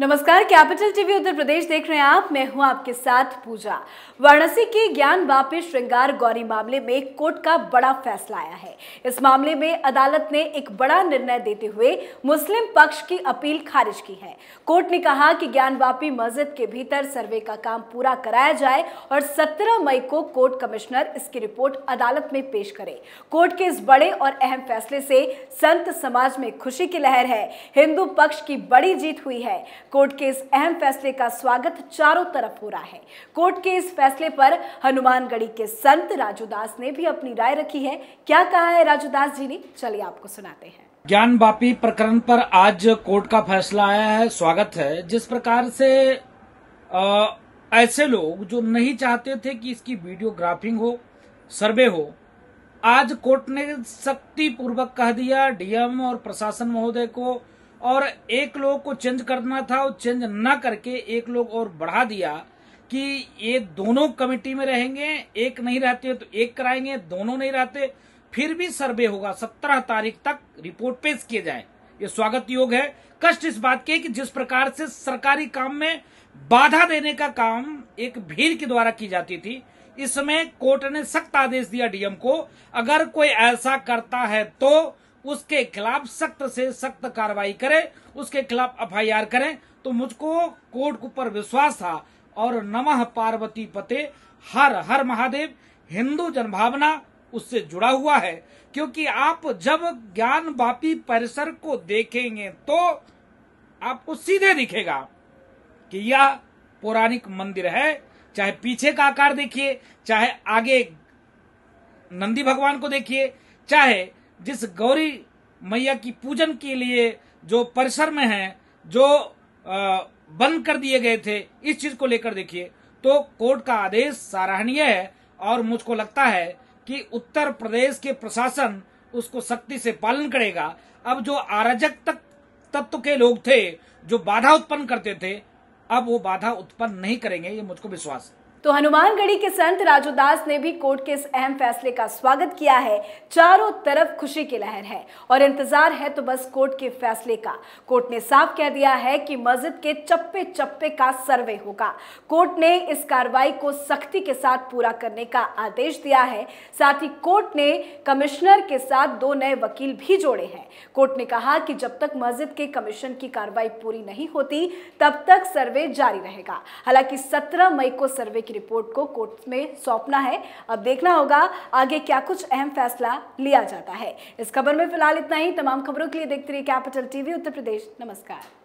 नमस्कार capital TV उत्तर प्रदेश देख रहे हैं आप मैं हूं आपके साथ पूजा वाराणसी के ज्ञान वापी श्रृंगार गौरी मामले में कोर्ट का बड़ा फैसला आया है इस मामले में अदालत ने एक बड़ा निर्णय देते हुए मुस्लिम पक्ष की अपील खारिज की है कोर्ट ने कहा कि ज्ञान वापी मस्जिद के भीतर सर्वे का काम पूरा कराया जाए और सत्रह मई को कोर्ट कमिश्नर इसकी रिपोर्ट अदालत में पेश करे कोर्ट के इस बड़े और अहम फैसले से संत समाज में खुशी की लहर है हिंदू पक्ष की बड़ी जीत हुई है कोर्ट के इस अहम फैसले का स्वागत चारों तरफ हो रहा है कोर्ट के इस फैसले पर हनुमानगढ़ी के संत राजू दास ने भी अपनी राय रखी है क्या कहा है राजू दास जी ने चलिए आपको सुनाते हैं ज्ञान बापी प्रकरण पर आज कोर्ट का फैसला आया है स्वागत है जिस प्रकार से आ, ऐसे लोग जो नहीं चाहते थे कि इसकी वीडियोग्राफिंग हो सर्वे हो आज कोर्ट ने सख्ती पूर्वक कह दिया डीएम और प्रशासन महोदय को और एक लोग को चेंज करना था और चेंज ना करके एक लोग और बढ़ा दिया कि ये दोनों कमेटी में रहेंगे एक नहीं रहते तो एक कराएंगे दोनों नहीं रहते फिर भी सर्वे होगा सत्रह तारीख तक रिपोर्ट पेश किए जाए ये स्वागत योग है कष्ट इस बात के कि जिस प्रकार से सरकारी काम में बाधा देने का काम एक भीड़ के द्वारा की जाती थी इसमें कोर्ट ने सख्त आदेश दिया डीएम को अगर कोई ऐसा करता है तो उसके खिलाफ सख्त से सख्त कार्रवाई करें उसके खिलाफ आर करें तो मुझको कोर्ट के ऊपर विश्वास था और नमः पार्वती पते हर हर महादेव हिंदू जनभावना उससे जुड़ा हुआ है क्योंकि आप जब ज्ञान बापी परिसर को देखेंगे तो आपको सीधे दिखेगा कि यह पौराणिक मंदिर है चाहे पीछे का आकार देखिए चाहे आगे नंदी भगवान को देखिए चाहे जिस गौरी मैया की पूजन के लिए जो परिसर में है जो बंद कर दिए गए थे इस चीज को लेकर देखिए तो कोर्ट का आदेश सराहनीय है और मुझको लगता है कि उत्तर प्रदेश के प्रशासन उसको सख्ती से पालन करेगा अब जो आराजक तक तत्व के लोग थे जो बाधा उत्पन्न करते थे अब वो बाधा उत्पन्न नहीं करेंगे ये मुझको विश्वास है तो हनुमानगढ़ी के संत राजूदास ने भी कोर्ट के इस अहम फैसले का स्वागत किया है चारों तरफ खुशी की लहर है और इंतजार है तो बस कोर्ट के फैसले का कोर्ट ने साफ कह दिया है कि मस्जिद के चप्पे चप्पे का सर्वे होगा कोर्ट ने इस कार्रवाई को सख्ती के साथ पूरा करने का आदेश दिया है साथ ही कोर्ट ने कमिश्नर के साथ दो नए वकील भी जोड़े हैं कोर्ट ने कहा कि जब तक मस्जिद के कमीशन की कार्रवाई पूरी नहीं होती तब तक सर्वे जारी रहेगा हालांकि सत्रह मई को सर्वे की रिपोर्ट को कोर्ट में सौंपना है अब देखना होगा आगे क्या कुछ अहम फैसला लिया जाता है इस खबर में फिलहाल इतना ही तमाम खबरों के लिए देखते रहिए कैपिटल टीवी उत्तर प्रदेश नमस्कार